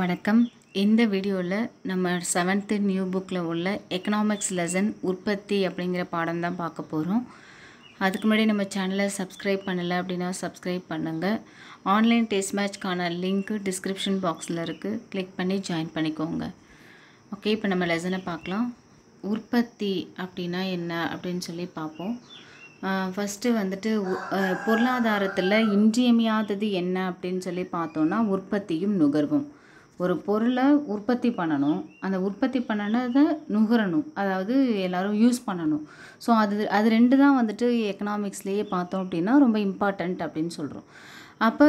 வணக்கம் இந்த வீடியோவில் நம்ம செவன்த்து நியூ புக்கில் உள்ள எக்கனாமிக்ஸ் லெசன் உற்பத்தி அப்படிங்கிற பாடம் தான் பார்க்க போகிறோம் அதுக்கு முன்னாடி நம்ம சேனலை சப்ஸ்கிரைப் பண்ணலை அப்படின்னா சப்ஸ்கிரைப் பண்ணுங்கள் ஆன்லைன் டெஸ்ட் மேட்ச்க்கான லிங்க்கு டிஸ்கிரிப்ஷன் பாக்ஸில் இருக்குது கிளிக் பண்ணி ஜாயின் பண்ணிக்கோங்க ஓகே இப்போ நம்ம லெசனை பார்க்கலாம் உற்பத்தி அப்படின்னா என்ன அப்படின்னு சொல்லி பார்ப்போம் ஃபஸ்ட்டு வந்துட்டு பொருளாதாரத்தில் இன்றியமையாதது என்ன அப்படின்னு சொல்லி பார்த்தோன்னா உற்பத்தியும் நுகர்வும் ஒரு பொருளை உற்பத்தி பண்ணணும் அந்த உற்பத்தி பண்ணினத நுகரணும் அதாவது எல்லோரும் யூஸ் பண்ணணும் ஸோ அது அது ரெண்டு தான் வந்துட்டு எக்கனாமிக்ஸ்லேயே பார்த்தோம் அப்படின்னா ரொம்ப இம்பார்ட்டண்ட் அப்படின்னு சொல்கிறோம் அப்போ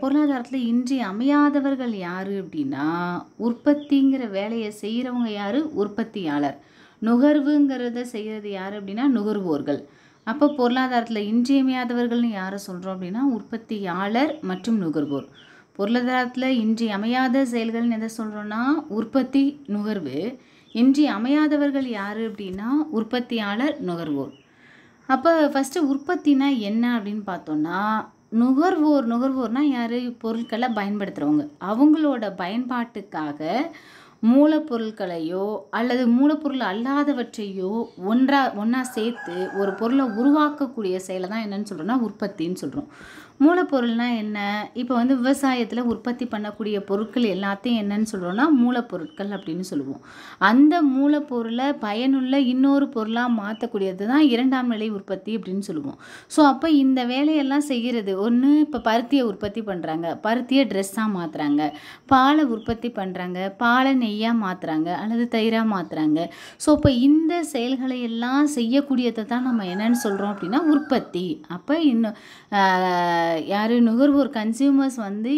பொருளாதாரத்தில் இன்றி அமையாதவர்கள் யார் அப்படின்னா உற்பத்திங்கிற வேலையை செய்கிறவங்க யார் உற்பத்தியாளர் நுகர்வுங்கிறத செய்கிறது யார் அப்படின்னா நுகர்வோர்கள் அப்போ பொருளாதாரத்தில் இன்றியமையாதவர்கள்னு யாரை சொல்கிறோம் அப்படின்னா உற்பத்தியாளர் மற்றும் நுகர்வோர் பொருளாதாரத்தில் இன்றி அமையாத செயல்கள்னு எதை சொல்கிறோன்னா உற்பத்தி நுகர்வு இன்றி அமையாதவர்கள் யார் அப்படின்னா உற்பத்தியாளர் நுகர்வோர் அப்போ ஃபஸ்ட்டு உற்பத்தினா என்ன அப்படின்னு பார்த்தோன்னா நுகர்வோர் நுகர்வோர்னால் யார் பொருட்களை பயன்படுத்துகிறவங்க அவங்களோட பயன்பாட்டுக்காக மூலப்பொருட்களையோ அல்லது மூலப்பொருள் அல்லாதவற்றையோ ஒன்றா ஒன்றா சேர்த்து ஒரு பொருளை உருவாக்கக்கூடிய செயலை தான் என்னென்னு சொல்கிறோன்னா உற்பத்தின்னு சொல்கிறோம் மூலப்பொருள்னால் என்ன இப்போ வந்து விவசாயத்தில் உற்பத்தி பண்ணக்கூடிய பொருட்கள் எல்லாத்தையும் என்னன்னு சொல்கிறோன்னா மூலப்பொருட்கள் அப்படின்னு சொல்லுவோம் அந்த மூலப்பொருளை பயனுள்ள இன்னொரு பொருளாக மாற்றக்கூடியது தான் இரண்டாம் நிலை உற்பத்தி அப்படின்னு சொல்லுவோம் ஸோ அப்போ இந்த வேலையெல்லாம் செய்கிறது ஒன்று இப்போ பருத்தியை உற்பத்தி பண்ணுறாங்க பருத்தியை ட்ரெஸ்ஸாக மாற்றுறாங்க பாலை உற்பத்தி பண்ணுறாங்க பாலை நெய்யாக மாற்றுறாங்க அல்லது தயிராக மாற்றுறாங்க ஸோ இப்போ இந்த செயல்களை எல்லாம் செய்யக்கூடியதை தான் நம்ம என்னன்னு சொல்கிறோம் அப்படின்னா உற்பத்தி அப்போ இன்னும் யார் நுகர்வோர் கன்சியூமர்ஸ் வந்து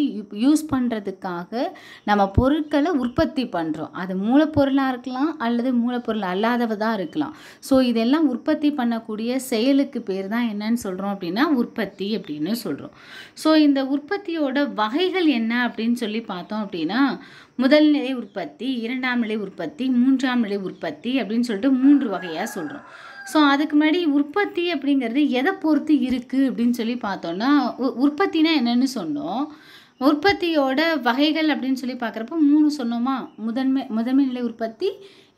யூஸ் பண்ணுறதுக்காக நம்ம பொருட்களை உற்பத்தி பண்ணுறோம் அது மூலப்பொருளாக இருக்கலாம் அல்லது மூலப்பொருள் அல்லாதவதாக இருக்கலாம் ஸோ இதெல்லாம் உற்பத்தி பண்ணக்கூடிய செயலுக்கு பேர் தான் என்னன்னு சொல்கிறோம் அப்படின்னா உற்பத்தி அப்படின்னு சொல்கிறோம் ஸோ இந்த உற்பத்தியோட வகைகள் என்ன அப்படின்னு சொல்லி பார்த்தோம் அப்படின்னா முதல் நிலை உற்பத்தி இரண்டாம் நிலை உற்பத்தி மூன்றாம் நிலை உற்பத்தி அப்படின்னு சொல்லிட்டு மூன்று வகையாக சொல்கிறோம் ஸோ அதுக்கு முன்னாடி உற்பத்தி அப்படிங்கிறது எதை பொறுத்து இருக்குது அப்படின்னு சொல்லி பார்த்தோன்னா உற்பத்தினா என்னென்னு சொன்னோம் உற்பத்தியோட வகைகள் அப்படின்னு சொல்லி பார்க்குறப்போ மூணு சொன்னோமா முதன்மை முதன்மை நிலை உற்பத்தி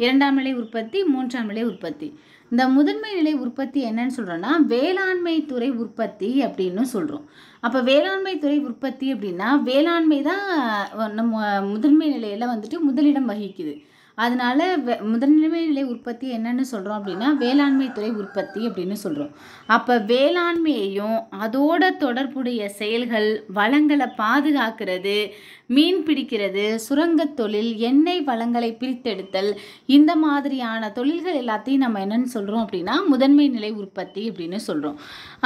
இரண்டாம் நிலை உற்பத்தி மூன்றாம் நிலை உற்பத்தி இந்த முதன்மை நிலை உற்பத்தி என்னன்னு சொல்கிறோன்னா வேளாண்மை துறை உற்பத்தி அப்படின்னு சொல்கிறோம் அப்போ வேளாண்மை துறை உற்பத்தி அப்படின்னா வேளாண்மை தான் நம்ம முதன்மை நிலையில் வந்துட்டு முதலிடம் வகிக்குது அதனால் முதன்மை நிலை உற்பத்தி என்னென்னு சொல்கிறோம் அப்படின்னா வேளாண்மை துறை உற்பத்தி அப்படின்னு சொல்கிறோம் அப்போ வேளாண்மையையும் அதோட தொடர்புடைய செயல்கள் வளங்களை பாதுகாக்கிறது மீன் பிடிக்கிறது சுரங்கத் தொழில் எண்ணெய் வளங்களை பிரித்தெடுத்தல் இந்த மாதிரியான தொழில்கள் எல்லாத்தையும் நம்ம என்னென்னு சொல்கிறோம் அப்படின்னா முதன்மை நிலை உற்பத்தி அப்படின்னு சொல்கிறோம்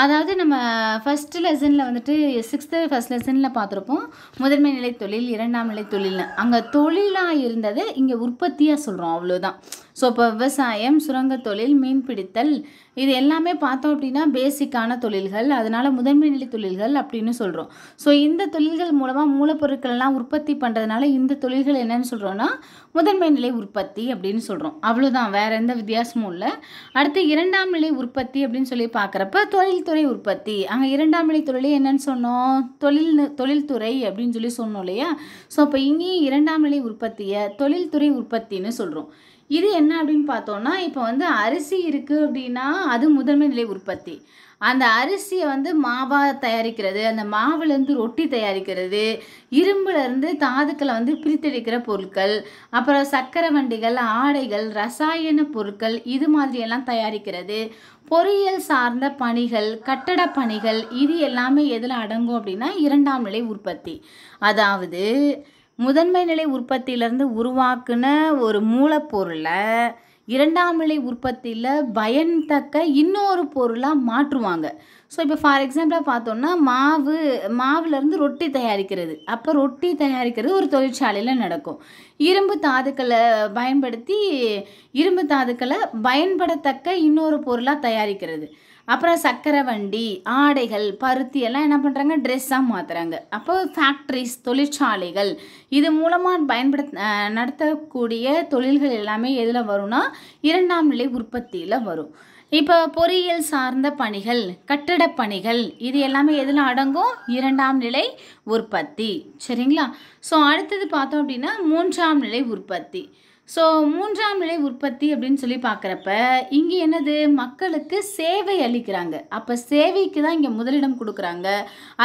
அதாவது நம்ம ஃபஸ்ட்டு லெசனில் வந்துட்டு சிக்ஸ்த்து ஃபஸ்ட் லெசனில் பார்த்துருப்போம் முதன்மை நிலை தொழில் இரண்டாம் நிலை தொழில்னு அங்கே தொழிலாக இருந்ததை இங்கே உற்பத்தியாக சொல்கிறோம் அவ்வளோதான் ஸோ இப்போ விவசாயம் சுரங்க தொழில் மீன்பிடித்தல் இது எல்லாமே பார்த்தோம் அப்படின்னா பேசிக்கான தொழில்கள் அதனால் முதன்மை நிலை தொழில்கள் அப்படின்னு சொல்கிறோம் ஸோ இந்த தொழில்கள் மூலமாக மூலப்பொருட்கள்லாம் உற்பத்தி பண்ணுறதுனால இந்த தொழில்கள் என்னென்னு சொல்கிறோன்னா முதன்மை நிலை உற்பத்தி அப்படின்னு சொல்கிறோம் அவ்வளோதான் வேறு எந்த வித்தியாசமும் இல்லை அடுத்து இரண்டாம் நிலை உற்பத்தி அப்படின்னு சொல்லி பார்க்குறப்ப தொழில்துறை உற்பத்தி அங்கே இரண்டாம் நிலை தொழிலே என்னென்னு சொன்னோம் தொழில் தொழில்துறை அப்படின்னு சொல்லி சொன்னோம் இல்லையா ஸோ இப்போ இங்கேயும் இரண்டாம் நிலை உற்பத்தியை தொழில்துறை உற்பத்தின்னு சொல்கிறோம் இது என்ன அப்படின்னு பார்த்தோன்னா இப்போ வந்து அரிசி இருக்குது அப்படின்னா அது முதன்மை நிலை உற்பத்தி அந்த அரிசியை வந்து மாவாக தயாரிக்கிறது அந்த மாவுலேருந்து ரொட்டி தயாரிக்கிறது இரும்புலேருந்து தாதுக்களை வந்து பிரித்தெடுக்கிற பொருட்கள் அப்புறம் சக்கரை வண்டிகள் ஆடைகள் ரசாயன பொருட்கள் இது மாதிரியெல்லாம் தயாரிக்கிறது பொறியியல் சார்ந்த பணிகள் கட்டட பணிகள் இது எல்லாமே எதில் அடங்கும் அப்படின்னா இரண்டாம் நிலை உற்பத்தி அதாவது முதன்மை நிலை உற்பத்தியிலேருந்து உருவாக்குன ஒரு மூலப்பொருளை இரண்டாம் நிலை உற்பத்தியில் பயன்தக்க இன்னொரு பொருளாக மாற்றுவாங்க ஸோ இப்போ ஃபார் எக்ஸாம்பிளாக பார்த்தோன்னா மாவு மாவுலேருந்து ரொட்டி தயாரிக்கிறது அப்போ ரொட்டி தயாரிக்கிறது ஒரு தொழிற்சாலையில் நடக்கும் இரும்பு தாதுக்களை பயன்படுத்தி இரும்பு தாதுக்களை பயன்படத்தக்க இன்னொரு பொருளாக தயாரிக்கிறது அப்புறம் சக்கரை வண்டி ஆடைகள் பருத்தி எல்லாம் என்ன பண்ணுறாங்க ட்ரெஸ்ஸாக மாற்றுறாங்க அப்போ ஃபேக்ட்ரிஸ் தொழிற்சாலைகள் இது மூலமாக பயன்படுத்த நடத்தக்கூடிய தொழில்கள் எல்லாமே எதில் வரும்னா இரண்டாம் நிலை உற்பத்தியில் வரும் இப்போ பொறியியல் சார்ந்த பணிகள் கட்டிட பணிகள் இது எல்லாமே எதில் அடங்கும் இரண்டாம் நிலை உற்பத்தி சரிங்களா ஸோ அடுத்தது பார்த்தோம் அப்படின்னா மூன்றாம் நிலை உற்பத்தி ஸோ மூன்றாம் நிலை உற்பத்தி அப்படின்னு சொல்லி பார்க்குறப்ப இங்கே என்னது மக்களுக்கு சேவை அளிக்கிறாங்க அப்போ சேவைக்கு தான் இங்கே முதலிடம் கொடுக்குறாங்க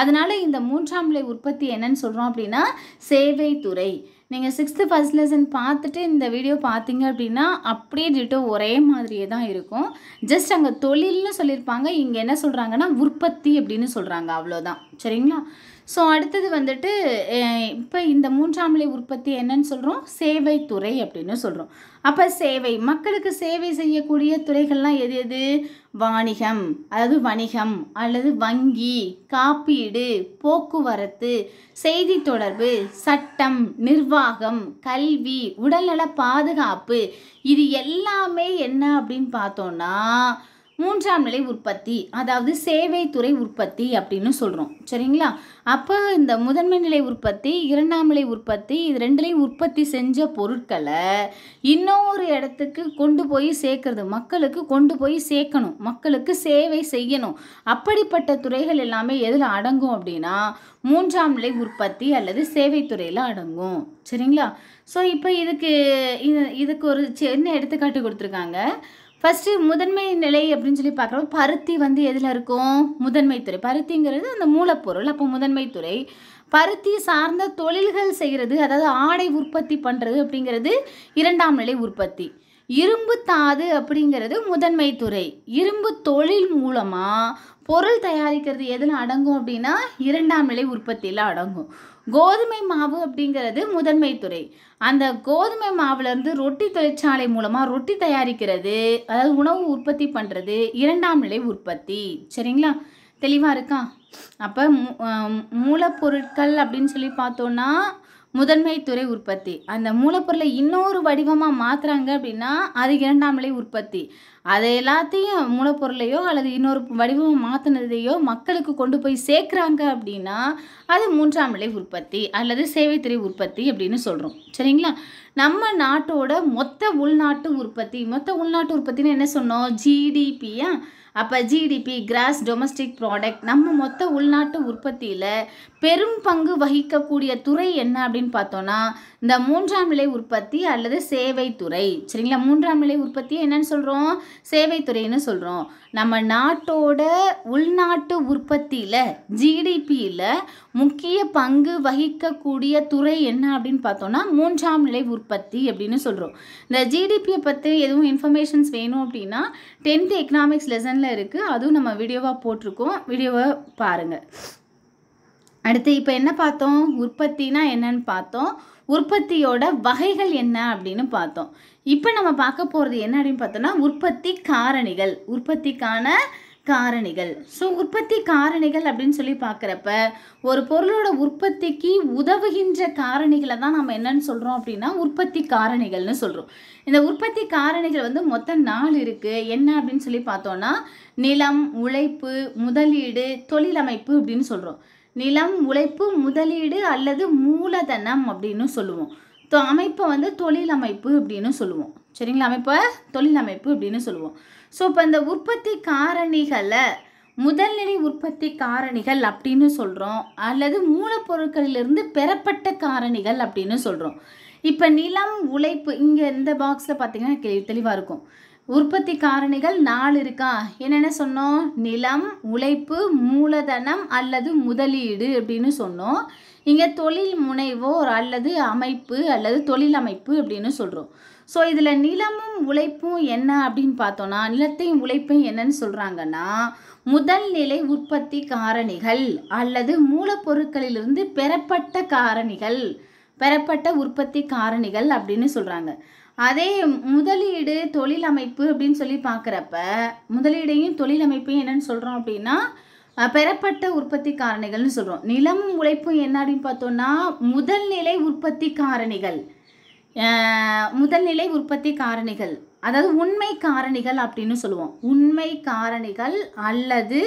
அதனால் இந்த மூன்றாம் நிலை உற்பத்தி என்னன்னு சொல்கிறோம் அப்படின்னா சேவை துறை நீங்கள் சிக்ஸ்த்து ஃபஸ்ட் லெசன் பார்த்துட்டு இந்த வீடியோ பார்த்தீங்க அப்படின்னா அப்படியே டிட்டோ ஒரே மாதிரியே தான் இருக்கும் ஜஸ்ட் அங்கே தொழில்னு சொல்லியிருப்பாங்க இங்கே என்ன சொல்கிறாங்கன்னா உற்பத்தி அப்படின்னு சொல்கிறாங்க அவ்வளோதான் சரிங்களா ஸோ அடுத்தது வந்துட்டு இப்போ இந்த மூன்றாம் நிலை உற்பத்தி என்னன்னு சொல்கிறோம் சேவை துறை அப்படின்னு சொல்கிறோம் அப்போ சேவை மக்களுக்கு சேவை செய்யக்கூடிய துறைகள்லாம் எது எது வாணிகம் அதாவது வணிகம் அல்லது வங்கி காப்பீடு போக்குவரத்து செய்தி தொடர்பு சட்டம் நிர்வாகம் கல்வி உடல்நல பாதுகாப்பு இது எல்லாமே என்ன அப்படின்னு பார்த்தோன்னா மூன்றாம் நிலை உற்பத்தி அதாவது சேவை துறை உற்பத்தி அப்படின்னு சொல்கிறோம் சரிங்களா அப்போ இந்த முதன்மை நிலை உற்பத்தி இரண்டாம் நிலை உற்பத்தி இது ரெண்டுலேயும் உற்பத்தி செஞ்ச பொருட்களை இன்னொரு இடத்துக்கு கொண்டு போய் சேர்க்கறது மக்களுக்கு கொண்டு போய் சேர்க்கணும் மக்களுக்கு சேவை செய்யணும் அப்படிப்பட்ட துறைகள் எல்லாமே எதில் அடங்கும் அப்படின்னா மூன்றாம் நிலை உற்பத்தி அல்லது சேவை துறையில் அடங்கும் சரிங்களா ஸோ இப்போ இதுக்கு இது இதுக்கு ஒரு சின்ன எடுத்துக்காட்டு கொடுத்துருக்காங்க ஃபஸ்ட்டு முதன்மை நிலை அப்படின்னு சொல்லி பார்க்குறோம் பருத்தி வந்து எதில் இருக்கும் முதன்மைத்துறை பருத்திங்கிறது அந்த மூலப்பொருள் அப்போ முதன்மைத்துறை பருத்தி சார்ந்த தொழில்கள் செய்கிறது அதாவது ஆடை உற்பத்தி பண்ணுறது அப்படிங்கிறது இரண்டாம் நிலை உற்பத்தி இரும்பு தாது அப்படிங்கிறது முதன்மை துறை இரும்பு தொழில் மூலமாக பொருள் தயாரிக்கிறது எதில் அடங்கும் அப்படின்னா இரண்டாம் நிலை உற்பத்தியில் அடங்கும் கோதுமை மாவு அப்படிங்கிறது முதன்மை துறை அந்த கோதுமை மாவுலேருந்து ரொட்டி தொழிற்சாலை மூலமாக ரொட்டி தயாரிக்கிறது அதாவது உணவு உற்பத்தி பண்ணுறது இரண்டாம் நிலை உற்பத்தி சரிங்களா தெளிவாக இருக்கா அப்போ மூலப்பொருட்கள் அப்படின்னு சொல்லி பார்த்தோன்னா முதன்மை துறை உற்பத்தி அந்த மூலப்பொருளை இன்னொரு வடிவமாக மாற்றுறாங்க அப்படின்னா அது இரண்டாம் நிலை உற்பத்தி அது எல்லாத்தையும் மூலப்பொருளையோ அல்லது இன்னொரு வடிவம் மாற்றினதையோ மக்களுக்கு கொண்டு போய் சேர்க்குறாங்க அப்படின்னா அது மூன்றாம் நிலை உற்பத்தி அல்லது சேவைத்துறை உற்பத்தி அப்படின்னு சொல்கிறோம் சரிங்களா நம்ம நாட்டோட மொத்த உள்நாட்டு உற்பத்தி மொத்த உள்நாட்டு உற்பத்தின்னு என்ன சொன்னோம் ஜிடிபியாக அப்போ ஜிடிபி கிராஸ் டொமஸ்டிக் ப்ராடக்ட் நம்ம மொத்த உள்நாட்டு உற்பத்தியில் பெரும் பங்கு வகிக்கக்கூடிய துறை என்ன அப்படின்னு பார்த்தோன்னா இந்த மூன்றாம் நிலை உற்பத்தி அல்லது சேவை துறை சரிங்களா மூன்றாம் நிலை உற்பத்தி என்னென்னு சொல்கிறோம் சேவை துறைன்னு சொல்கிறோம் நம்ம நாட்டோட உள்நாட்டு உற்பத்தியில் ஜிடிபியில் முக்கிய பங்கு வகிக்கக்கூடிய துறை என்ன அப்படின்னு பார்த்தோன்னா மூன்றாம் நிலை உற்பத்தி அப்படின்னு சொல்கிறோம் இந்த ஜிடிபியை பற்றி எதுவும் இன்ஃபர்மேஷன்ஸ் வேணும் அப்படின்னா டென்த் எக்கனாமிக்ஸ் லெசனில் இருக்குது அதுவும் நம்ம வீடியோவாக போட்டிருக்கோம் வீடியோவை பாருங்கள் அடுத்து இப்போ என்ன பார்த்தோம் உற்பத்தினா என்னன்னு பார்த்தோம் உற்பத்தியோட வகைகள் என்ன அப்படின்னு பார்த்தோம் இப்போ நம்ம பார்க்க போகிறது என்ன அப்படின்னு பார்த்தோன்னா உற்பத்தி காரணிகள் உற்பத்திக்கான காரணிகள் ஸோ உற்பத்தி காரணிகள் அப்படின்னு சொல்லி பார்க்குறப்ப ஒரு பொருளோட உற்பத்திக்கு உதவுகின்ற காரணிகளை தான் நம்ம என்னன்னு சொல்கிறோம் அப்படின்னா உற்பத்தி காரணிகள்னு சொல்கிறோம் இந்த உற்பத்தி காரணிகள் வந்து மொத்தம் நாள் இருக்குது என்ன அப்படின்னு சொல்லி பார்த்தோன்னா நிலம் உழைப்பு முதலீடு தொழிலமைப்பு அப்படின்னு சொல்கிறோம் நிலம் உழைப்பு முதலீடு அல்லது மூலதனம் அப்படின்னு சொல்லுவோம் அமைப்பை வந்து தொழில் அமைப்பு அப்படின்னு சொல்லுவோம் சரிங்களா அமைப்பை தொழில் அமைப்பு அப்படின்னு சொல்லுவோம் ஸோ இப்போ இந்த உற்பத்தி காரணிகளை முதல்நிலை உற்பத்தி காரணிகள் அப்படின்னு சொல்கிறோம் அல்லது மூலப்பொருட்களிலிருந்து பெறப்பட்ட காரணிகள் அப்படின்னு சொல்கிறோம் இப்போ நிலம் உழைப்பு இங்கே இந்த பாக்ஸில் பார்த்தீங்கன்னா தெளிவாக இருக்கும் உற்பத்தி காரணிகள் நாலு இருக்கா என்னென்ன சொன்னோம் நிலம் உழைப்பு மூலதனம் அல்லது முதலீடு அப்படின்னு சொன்னோம் இங்கே தொழில் முனைவோர் அல்லது அமைப்பு அல்லது தொழில் அமைப்பு அப்படின்னு சொல்கிறோம் ஸோ இதில் நிலமும் உழைப்பும் என்ன அப்படின்னு பார்த்தோன்னா நிலத்தையும் உழைப்பும் என்னன்னு சொல்கிறாங்கன்னா முதல் நிலை உற்பத்தி காரணிகள் அல்லது மூலப்பொருட்களிலிருந்து பெறப்பட்ட காரணிகள் பெறப்பட்ட உற்பத்தி காரணிகள் அப்படின்னு சொல்கிறாங்க அதே முதலீடு தொழில் அமைப்பு அப்படின்னு சொல்லி பார்க்குறப்ப முதலீடையும் அமைப்பையும் என்னென்னு சொல்கிறோம் அப்படின்னா பெறப்பட்ட உற்பத்தி காரணிகள்னு சொல்கிறோம் நிலமும் உழைப்பும் என்ன அப்படின்னு பார்த்தோன்னா முதல்நிலை உற்பத்தி காரணிகள் முதல்நிலை உற்பத்தி காரணிகள் அதாவது உண்மை காரணிகள் அப்படின்னு சொல்லுவோம் உண்மை காரணிகள் அல்லது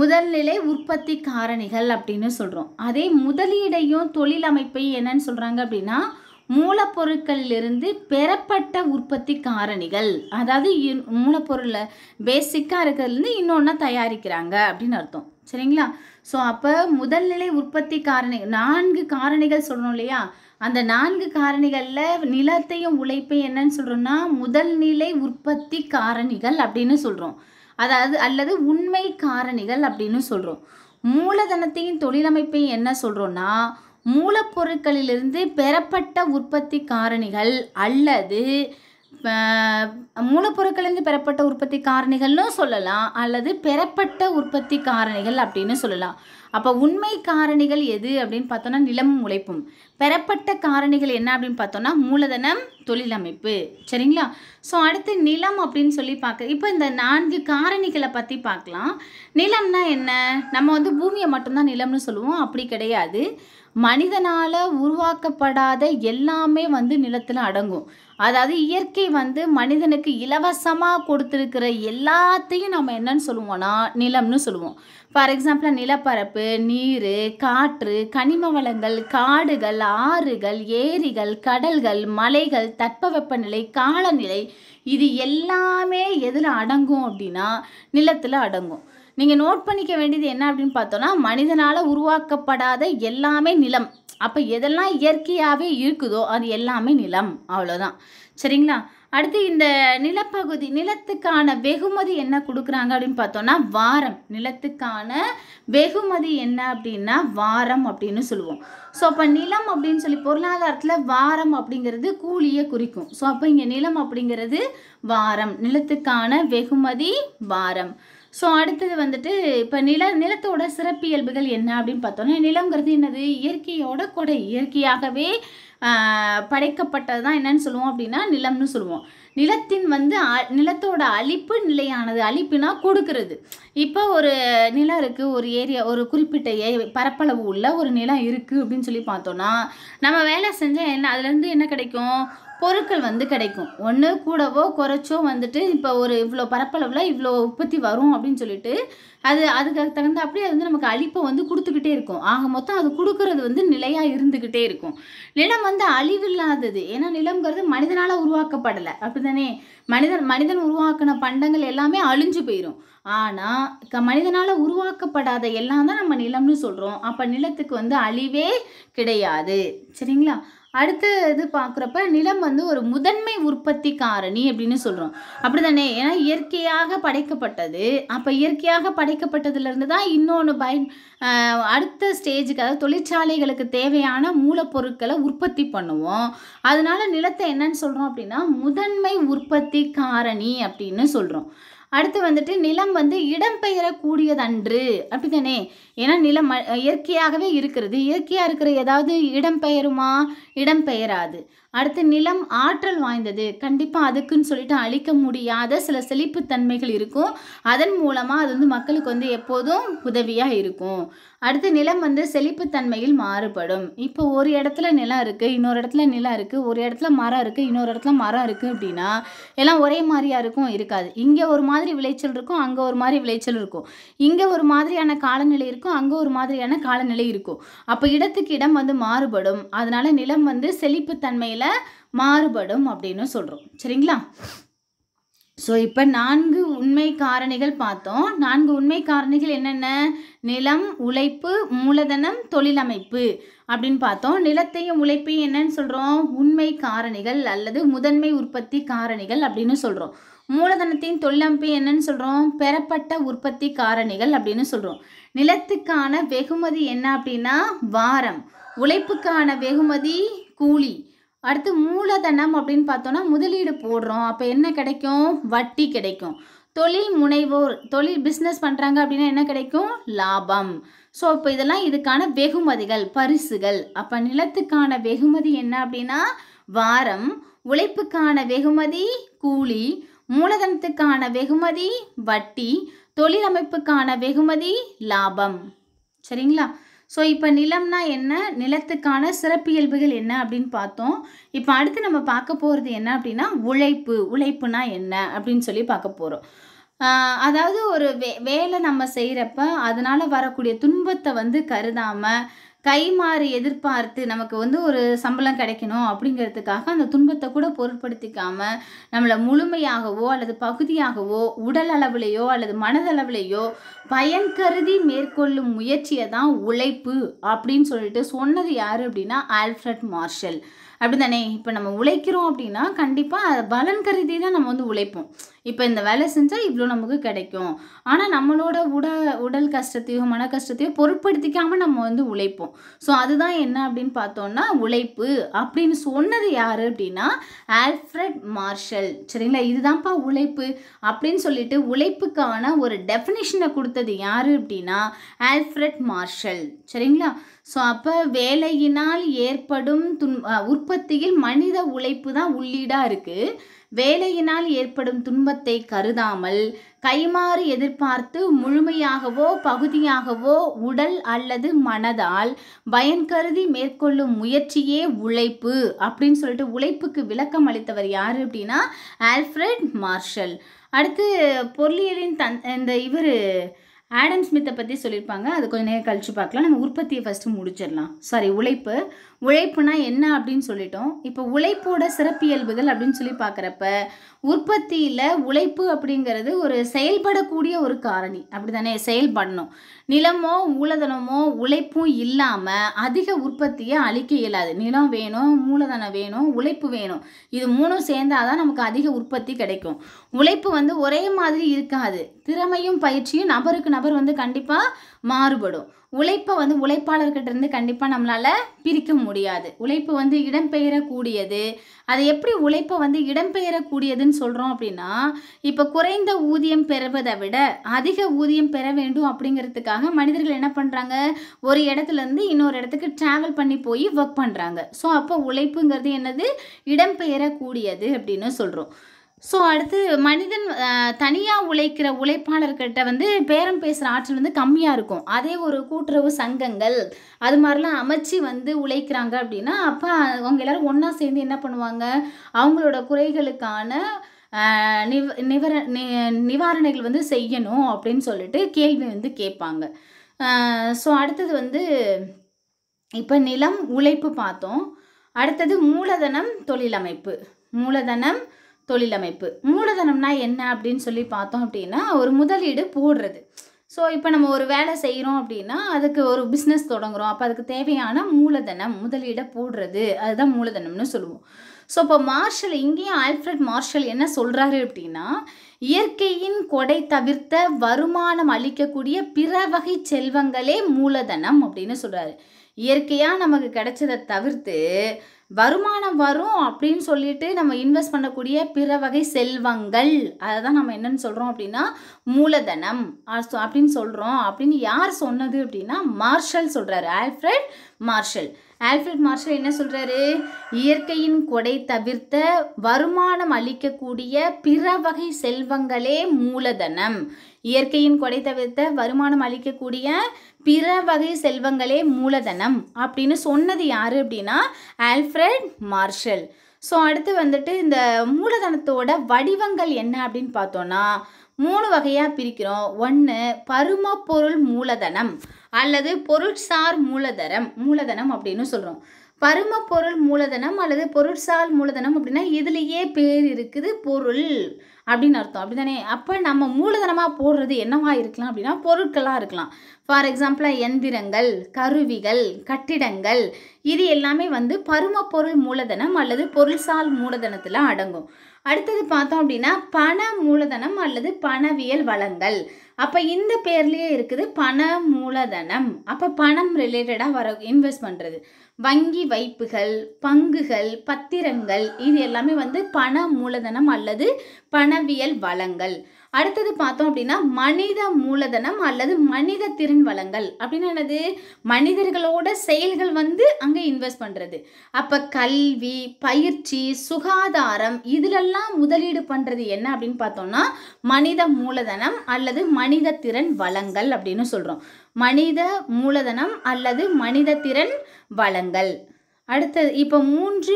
முதல்நிலை உற்பத்தி காரணிகள் அப்படின்னு சொல்கிறோம் அதே முதலீடையும் தொழிலமைப்பையும் என்னன்னு சொல்கிறாங்க அப்படின்னா மூலப்பொருட்களிலிருந்து பெறப்பட்ட உற்பத்தி காரணிகள் அதாவது மூலப்பொருளை பேசிக்காக இருக்கிறதுலேருந்து இன்னொன்னா தயாரிக்கிறாங்க அப்படின்னு அர்த்தம் சரிங்களா ஸோ அப்போ முதல்நிலை உற்பத்தி காரணி நான்கு காரணிகள் சொல்கிறோம் இல்லையா அந்த நான்கு காரணிகளில் நிலத்தையும் உழைப்பையும் என்னன்னு சொல்கிறோம்னா முதல்நிலை உற்பத்தி காரணிகள் அப்படின்னு சொல்கிறோம் அதாவது அல்லது உண்மை காரணிகள் அப்படின்னு சொல்கிறோம் மூலதனத்தையும் தொழிலமைப்பையும் என்ன சொல்கிறோன்னா மூலப்பொருட்களிலிருந்து பெறப்பட்ட உற்பத்தி காரணிகள் அல்லது மூலப்பொருட்களிலிருந்து பெறப்பட்ட உற்பத்தி காரணிகள்னு சொல்லலாம் அல்லது பெறப்பட்ட உற்பத்தி காரணிகள் அப்படின்னு சொல்லலாம் அப்போ உண்மை காரணிகள் எது அப்படின்னு பார்த்தோன்னா நிலம் உழைப்பும் பெறப்பட்ட காரணிகள் என்ன அப்படின்னு பார்த்தோன்னா மூலதனம் தொழிலமைப்பு சரிங்களா ஸோ அடுத்து நிலம் அப்படின்னு சொல்லி பார்க்க இப்போ இந்த நான்கு காரணிகளை பற்றி பார்க்கலாம் நிலம்னா என்ன நம்ம வந்து பூமியை மட்டும்தான் நிலம்னு சொல்லுவோம் அப்படி கிடையாது மனிதனால் உருவாக்கப்படாத எல்லாமே வந்து நிலத்தில் அடங்கும் அதாவது இயற்கை வந்து மனிதனுக்கு இலவசமாக கொடுத்துருக்கிற எல்லாத்தையும் நம்ம என்னன்னு சொல்லுவோம்னா நிலம்னு சொல்லுவோம் ஃபார் எக்ஸாம்பிள் நிலப்பரப்பு நீர் காற்று கனிம வளங்கள் காடுகள் ஆறுகள் ஏரிகள் கடல்கள் மலைகள் தட்பவெப்பநிலை காலநிலை இது எல்லாமே எதில் அடங்கும் அப்படின்னா நிலத்தில் அடங்கும் நீங்கள் நோட் பண்ணிக்க வேண்டியது என்ன அப்படின்னு பார்த்தோன்னா மனிதனால் உருவாக்கப்படாத எல்லாமே நிலம் அப்போ எதெல்லாம் இயற்கையாகவே இருக்குதோ அது எல்லாமே நிலம் அவ்வளோதான் சரிங்களா அடுத்து இந்த நிலப்பகுதி நிலத்துக்கான வெகுமதி என்ன கொடுக்குறாங்க அப்படின்னு பார்த்தோன்னா வாரம் நிலத்துக்கான வெகுமதி என்ன அப்படின்னா வாரம் அப்படின்னு சொல்லுவோம் ஸோ அப்போ நிலம் அப்படின்னு சொல்லி பொருளாதாரத்தில் வாரம் அப்படிங்கிறது கூலியை குறிக்கும் ஸோ அப்போ இங்கே நிலம் அப்படிங்கிறது வாரம் நிலத்துக்கான வெகுமதி வாரம் ஸோ அடுத்தது வந்துட்டு இப்போ நில நிலத்தோட சிறப்பியல்புகள் என்ன அப்படின்னு பார்த்தோன்னா நிலங்கிறது என்னது இயற்கையோட கொடை இயற்கையாகவே படைக்கப்பட்டது தான் என்னன்னு சொல்லுவோம் அப்படின்னா நிலம்னு சொல்லுவோம் நிலத்தின் வந்து நிலத்தோட அழிப்பு நிலையானது அழிப்புனா கொடுக்கறது இப்போ ஒரு நிலம் இருக்குது ஒரு ஏரியா ஒரு குறிப்பிட்ட ஏ பரப்பளவு உள்ள ஒரு நிலம் இருக்குது அப்படின்னு சொல்லி பார்த்தோன்னா நம்ம வேலை செஞ்சால் என்ன அதுலேருந்து என்ன கிடைக்கும் பொருட்கள் வந்து கிடைக்கும் ஒன்று கூடவோ குறைச்சோ வந்துட்டு இப்போ ஒரு இவ்வளோ பரப்பளவில் இவ்வளோ உற்பத்தி வரும் அப்படின்னு சொல்லிட்டு அது அதுக்கு தகுந்த அப்படியே அது வந்து நமக்கு அழிப்பை வந்து கொடுத்துக்கிட்டே இருக்கும் ஆக மொத்தம் அது கொடுக்கறது வந்து நிலையாக இருந்துக்கிட்டே இருக்கும் நிலம் வந்து அழிவில்லாதது ஏன்னா நிலம்ங்கிறது மனிதனால் உருவாக்கப்படலை அப்படி தானே மனிதன் மனிதன் உருவாக்கின பண்டங்கள் எல்லாமே அழிஞ்சு போயிடும் ஆனால் க மனிதனால் உருவாக்கப்படாத எல்லாம் தான் நம்ம நிலம்னு சொல்கிறோம் அப்போ நிலத்துக்கு வந்து அழிவே கிடையாது சரிங்களா அடுத்த இது பார்க்குறப்ப நிலம் வந்து ஒரு முதன்மை உற்பத்தி காரணி அப்படின்னு சொல்கிறோம் அப்படி தானே ஏன்னா இயற்கையாக படைக்கப்பட்டது அப்போ இயற்கையாக படை அழைக்கப்பட்டதுலேருந்து தான் இன்னொன்று பயன் அடுத்த ஸ்டேஜுக்கு அதாவது தொழிற்சாலைகளுக்கு தேவையான மூலப்பொருட்களை உற்பத்தி பண்ணுவோம் அதனால் நிலத்தை என்னன்னு சொல்கிறோம் அப்படின்னா முதன்மை உற்பத்தி காரணி அப்படின்னு சொல்கிறோம் அடுத்து வந்துட்டு நிலம் வந்து இடம்பெயரக்கூடியதன்று அப்படி தானே ஏன்னா நிலம் இயற்கையாகவே இருக்கிறது இயற்கையாக இருக்கிற ஏதாவது இடம்பெயருமா இடம்பெயராது அடுத்து நிலம் ஆற்றல் வாய்ந்தது கண்டிப்பாக அதுக்குன்னு சொல்லிட்டு அழிக்க முடியாத சில செழிப்புத்தன்மைகள் இருக்கும் அதன் மூலமாக அது வந்து மக்களுக்கு வந்து எப்போதும் உதவியாக இருக்கும் அடுத்து நிலம் வந்து செழிப்புத்தன்மையில் மாறுபடும் இப்போ ஒரு இடத்துல நிலம் இருக்குது இன்னொரு இடத்துல நிலம் இருக்குது ஒரு இடத்துல மரம் இருக்குது இன்னொரு இடத்துல மரம் இருக்குது அப்படின்னா எல்லாம் ஒரே மாதிரியாக இருக்கும் இருக்காது இங்கே ஒரு மாதிரி விளைச்சல் இருக்கும் அங்கே ஒரு மாதிரி விளைச்சல் இருக்கும் இங்கே ஒரு மாதிரியான காலநிலை இருக்கும் அங்கே ஒரு மாதிரியான காலநிலை இருக்கும் அப்போ இடத்துக்கு இடம் வந்து மாறுபடும் அதனால் நிலம் வந்து செழிப்புத்தன்மையில் மாறுபடும் அப்படின்னு சொல்கிறோம் சரிங்களா ஸோ இப்போ நான்கு உண்மை காரணிகள் பார்த்தோம் நான்கு உண்மை காரணிகள் என்னென்ன நிலம் உழைப்பு மூலதனம் தொழிலமைப்பு அப்படின்னு பார்த்தோம் நிலத்தையும் உழைப்பையும் என்னன்னு சொல்கிறோம் உண்மை காரணிகள் அல்லது முதன்மை உற்பத்தி காரணிகள் அப்படின்னு சொல்கிறோம் மூலதனத்தின் தொழிலமைப்பு என்னன்னு சொல்கிறோம் பெறப்பட்ட உற்பத்தி காரணிகள் அப்படின்னு சொல்கிறோம் நிலத்துக்கான வெகுமதி என்ன அப்படின்னா வாரம் உழைப்புக்கான வெகுமதி கூலி அடுத்து மூலதனம் அப்படின்னு பார்த்தோன்னா முதலீடு போடுறோம் அப்போ என்ன கிடைக்கும் வட்டி கிடைக்கும் தொழில் முனைவோர் தொழில் பிஸ்னஸ் பண்ணுறாங்க அப்படின்னா என்ன கிடைக்கும் லாபம் ஸோ இப்போ இதெல்லாம் இதுக்கான வெகுமதிகள் பரிசுகள் அப்போ நிலத்துக்கான வெகுமதி என்ன அப்படின்னா வாரம் உழைப்புக்கான வெகுமதி கூலி மூலதனத்துக்கான வெகுமதி வட்டி தொழிலமைப்புக்கான வெகுமதி லாபம் சரிங்களா ஸோ இப்போ நிலம்னா என்ன நிலத்துக்கான சிறப்பியல்புகள் என்ன அப்படின்னு பார்த்தோம் இப்போ அடுத்து நம்ம பார்க்க போகிறது என்ன அப்படின்னா உழைப்பு உழைப்புனா என்ன அப்படின்னு சொல்லி பார்க்க போகிறோம் அதாவது ஒரு வே வேலை நம்ம செய்கிறப்ப அதனால் வரக்கூடிய துன்பத்தை வந்து கருதாமல் கை மாறி எதிர்பார்த்து நமக்கு வந்து ஒரு சம்பளம் கிடைக்கணும் அப்படிங்கிறதுக்காக அந்த துன்பத்தை கூட பொருட்படுத்திக்காமல் நம்மளை முழுமையாகவோ அல்லது பகுதியாகவோ உடல் அளவுலேயோ அல்லது மனதளவுலேயோ பயன் கருதி மேற்கொள்ளும் முயற்சியை தான் உழைப்பு அப்படின்னு சொல்லிட்டு சொன்னது யார் அப்படின்னா ஆல்ஃப்ரட் மார்ஷல் அப்படி தானே இப்போ நம்ம உழைக்கிறோம் அப்படின்னா கண்டிப்பாக அதை பலன் கருதி தான் நம்ம வந்து உழைப்போம் இப்போ இந்த வேலை செஞ்சால் இவ்வளோ நமக்கு கிடைக்கும் ஆனால் நம்மளோட உட உடல் கஷ்டத்தையோ மன கஷ்டத்தையோ பொருட்படுத்திக்காமல் நம்ம வந்து உழைப்போம் ஸோ அதுதான் என்ன அப்படின்னு பார்த்தோம்னா உழைப்பு அப்படின்னு சொன்னது யார் அப்படின்னா ஆல்ஃப்ரட் மார்ஷல் சரிங்களா இதுதான்ப்பா உழைப்பு அப்படின்னு சொல்லிட்டு உழைப்புக்கான ஒரு டெஃபினேஷனை கொடுத்தது யார் அப்படின்னா ஆல்ஃப்ரட் மார்ஷல் சரிங்களா ஸோ அப்போ வேலையினால் ஏற்படும் துன் உற்பத்தியில் மனித உழைப்பு தான் உள்ளீடாக இருக்குது வேலையினால் ஏற்படும் துன்பத்தை கருதாமல் கைமாறு எதிர்பார்த்து முழுமையாகவோ பகுதியாகவோ உடல் அல்லது மனதால் பயன் கருதி மேற்கொள்ளும் முயற்சியே உழைப்பு அப்படின்னு சொல்லிட்டு உழைப்புக்கு விளக்கம் அளித்தவர் யார் அப்படின்னா ஆல்ஃப்ரெட் மார்ஷல் அடுத்து பொருளியலின் தன் இந்த இவர் ஆடம் ஸ்மித்தை பற்றி சொல்லியிருப்பாங்க அது கொஞ்சம் நேரம் கழித்து பார்க்கலாம் நம்ம உற்பத்தியை ஃபஸ்ட்டு முடிச்சிடலாம் சாரி உழைப்பு உழைப்புனா என்ன அப்படின்னு சொல்லிட்டோம் இப்போ உழைப்போட சிறப்பியல்புகள் அப்படின்னு சொல்லி பார்க்குறப்ப உற்பத்தியில் உழைப்பு அப்படிங்கிறது ஒரு செயல்படக்கூடிய ஒரு காரணி அப்படி தானே செயல்படணும் நிலமோ மூலதனமோ உழைப்பும் இல்லாமல் அதிக உற்பத்தியை அழிக்க இயலாது நிலம் வேணும் மூலதனம் வேணும் உழைப்பு வேணும் இது மூணும் சேர்ந்தால் தான் நமக்கு அதிக உற்பத்தி கிடைக்கும் உழைப்பு வந்து ஒரே மாதிரி இருக்காது திறமையும் பயிற்சியும் நபருக்கு நபர் வந்து கண்டிப்பாக மாறுபடும் உழைப்பை வந்து உழைப்பாளர்கிட்ட இருந்து கண்டிப்பாக நம்மளால் பிரிக்க முடியாது உழைப்பு வந்து இடம்பெயரக்கூடியது அது எப்படி உழைப்பை வந்து இடம்பெயரக்கூடியதுன்னு சொல்கிறோம் அப்படின்னா இப்போ குறைந்த ஊதியம் பெறுவதை விட அதிக ஊதியம் பெற வேண்டும் அப்படிங்கிறதுக்காக மனிதர்கள் என்ன பண்ணுறாங்க ஒரு இடத்துலேருந்து இன்னொரு இடத்துக்கு ட்ராவல் பண்ணி போய் ஒர்க் பண்ணுறாங்க ஸோ அப்போ உழைப்புங்கிறது என்னது இடம்பெயரக்கூடியது அப்படின்னு சொல்கிறோம் ஸோ அடுத்து மனிதன் தனியாக உழைக்கிற உழைப்பாளர்கிட்ட வந்து பேரம் பேசுகிற ஆற்றல் வந்து கம்மியாக இருக்கும் அதே ஒரு கூட்டுறவு சங்கங்கள் அது மாதிரிலாம் அமைச்சு வந்து உழைக்கிறாங்க அப்படின்னா அப்போ அவங்க எல்லோரும் ஒன்றா சேர்ந்து என்ன பண்ணுவாங்க அவங்களோட குறைகளுக்கான நிவ நிவர நிவாரணைகள் வந்து செய்யணும் அப்படின்னு சொல்லிட்டு கேள்வி வந்து கேட்பாங்க ஸோ அடுத்தது வந்து இப்போ நிலம் உழைப்பு பார்த்தோம் அடுத்தது மூலதனம் தொழிலமைப்பு மூலதனம் தொழிலமைப்பு மூலதனம்னா என்ன அப்படின்னு சொல்லி பார்த்தோம் அப்படின்னா ஒரு முதலீடு போடுறது ஸோ இப்போ நம்ம ஒரு வேலை செய்கிறோம் அப்படின்னா அதுக்கு ஒரு பிஸ்னஸ் தொடங்குகிறோம் அப்போ அதுக்கு தேவையான மூலதனம் முதலீடை போடுறது அதுதான் மூலதனம்னு சொல்லுவோம் ஸோ இப்போ மார்ஷல் இங்கேயும் ஆல்ஃப்ரட் மார்ஷல் என்ன சொல்கிறாரு அப்படின்னா இயற்கையின் கொடை தவிர்த்த வருமானம் அளிக்கக்கூடிய பிற வகை செல்வங்களே மூலதனம் அப்படின்னு சொல்கிறாரு இயற்கையாக நமக்கு கிடைச்சதை தவிர்த்து வருமானம் வரும் அப்படின்னு சொல்லிட்டு நம்ம இன்வெஸ்ட் பண்ணக்கூடிய பிற வகை செல்வங்கள் அதை தான் நம்ம என்னன்னு சொல்கிறோம் அப்படின்னா மூலதனம் அப்படின்னு சொல்கிறோம் அப்படின்னு யார் சொன்னது அப்படின்னா மார்ஷல் சொல்கிறாரு ஆல்ஃப்ரெட் மார்ஷல் ஆல்ஃப்ரெட் மார்ஷல் என்ன சொல்கிறாரு இயற்கையின் கொடை தவிர்த்த வருமானம் அளிக்கக்கூடிய பிற வகை செல்வங்களே மூலதனம் இயற்கையின் கொடை தவிர்த்த வருமானம் அளிக்கக்கூடிய பிற வகை செல்வங்களே மூலதனம் அப்படின்னு சொன்னது யார் அப்படின்னா ஆல்ஃப்ரட் மார்ஷல் ஸோ அடுத்து வந்துட்டு இந்த மூலதனத்தோட வடிவங்கள் என்ன அப்படின்னு பார்த்தோன்னா மூணு வகையாக பிரிக்கிறோம் ஒன்று பருமப்பொருள் மூலதனம் அல்லது பொருட்சார் மூலதனம் மூலதனம் அப்படின்னு சொல்கிறோம் பருமப்பொருள் மூலதனம் அல்லது பொருட்சார் மூலதனம் அப்படின்னா இதுலேயே பேர் இருக்குது பொருள் அப்படின்னு அர்த்தம் அப்படி தானே அப்போ நம்ம மூலதனமாக போடுறது என்னவாக இருக்கலாம் அப்படின்னா பொருட்களாக இருக்கலாம் ஃபார் எக்ஸாம்பிளாக எந்திரங்கள் கருவிகள் கட்டிடங்கள் இது எல்லாமே வந்து பரும பொருள் மூலதனம் அல்லது பொருள்சால் மூலதனத்தில் அடங்கும் அடுத்தது பார்த்தோம் அப்படின்னா பண மூலதனம் அல்லது பணவியல் வளங்கள் அப்போ இந்த பேர்லேயே இருக்குது பண மூலதனம் அப்போ பணம் ரிலேட்டடாக வர இன்வெஸ்ட் பண்ணுறது வங்கி வைப்புகள் பங்குகள் பத்திரங்கள் இது எல்லாமே வந்து பண மூலதனம் அல்லது பணவியல் வளங்கள் அடுத்தது பார்த்தோம் அப்படின்னா மனித மூலதனம் அல்லது மனித திறன் வளங்கள் அப்படின்னு என்னது மனிதர்களோட செயல்கள் வந்து அங்கே இன்வெஸ்ட் பண்ணுறது அப்போ கல்வி பயிற்சி சுகாதாரம் இதிலெல்லாம் முதலீடு பண்ணுறது என்ன அப்படின்னு பார்த்தோம்னா மனித மூலதனம் அல்லது மனித திறன் வளங்கள் அப்படின்னு சொல்கிறோம் மனித மூலதனம் அல்லது மனித திறன் வளங்கள் அடுத்தது இப்போ மூன்று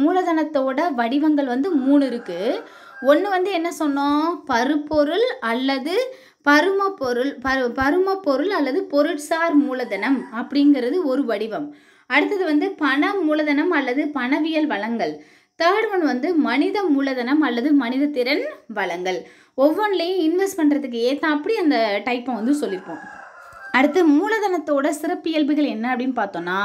மூலதனத்தோட வடிவங்கள் வந்து மூணு இருக்குது ஒன்று வந்து என்ன சொன்னோம் பருப்பொருள் அல்லது பருமப்பொருள் பரு பருமப்பொருள் அல்லது பொருட்சார் மூலதனம் அப்படிங்கிறது ஒரு வடிவம் அடுத்தது வந்து பண மூலதனம் அல்லது பணவியல் வளங்கள் தேர்ட் ஒன் வந்து மனித மூலதனம் அல்லது மனித திறன் வளங்கள் ஒவ்வொன்றிலையும் இன்வெஸ்ட் பண்ணுறதுக்கு ஏற்ற அப்படி அந்த டைப்பை வந்து சொல்லியிருப்போம் அடுத்து மூலதனத்தோட சிறப்பியல்புகள் என்ன அப்படின்னு பார்த்தோன்னா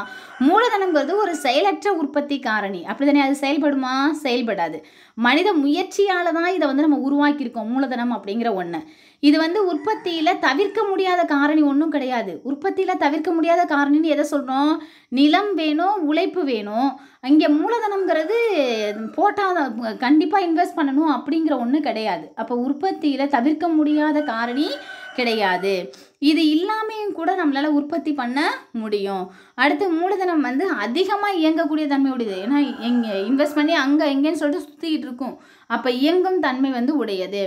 மூலதனங்கிறது ஒரு செயலற்ற உற்பத்தி காரணி அப்படி தானே அது செயல்படுமா செயல்படாது மனித முயற்சியால் தான் இதை வந்து நம்ம உருவாக்கியிருக்கோம் மூலதனம் அப்படிங்கிற ஒன்று இது வந்து உற்பத்தியில் தவிர்க்க முடியாத காரணி ஒன்றும் கிடையாது உற்பத்தியில் தவிர்க்க முடியாத காரணின்னு எதை சொல்கிறோம் நிலம் வேணும் உழைப்பு வேணும் இங்கே மூலதனங்கிறது போட்டால் கண்டிப்பாக இன்வெஸ்ட் பண்ணணும் அப்படிங்கிற ஒன்று கிடையாது அப்போ உற்பத்தியில் தவிர்க்க முடியாத காரணி கிடையாது இது இல்லாமையும் கூட நம்மளால் உற்பத்தி பண்ண முடியும் அடுத்து மூலதனம் வந்து அதிகமாக இயங்கக்கூடிய தன்மை உடையது ஏன்னா எங்கே இன்வெஸ்ட் பண்ணி அங்கே எங்கேன்னு சொல்லிட்டு சுற்றிக்கிட்டு இருக்கும் அப்போ இயங்கும் தன்மை வந்து உடையது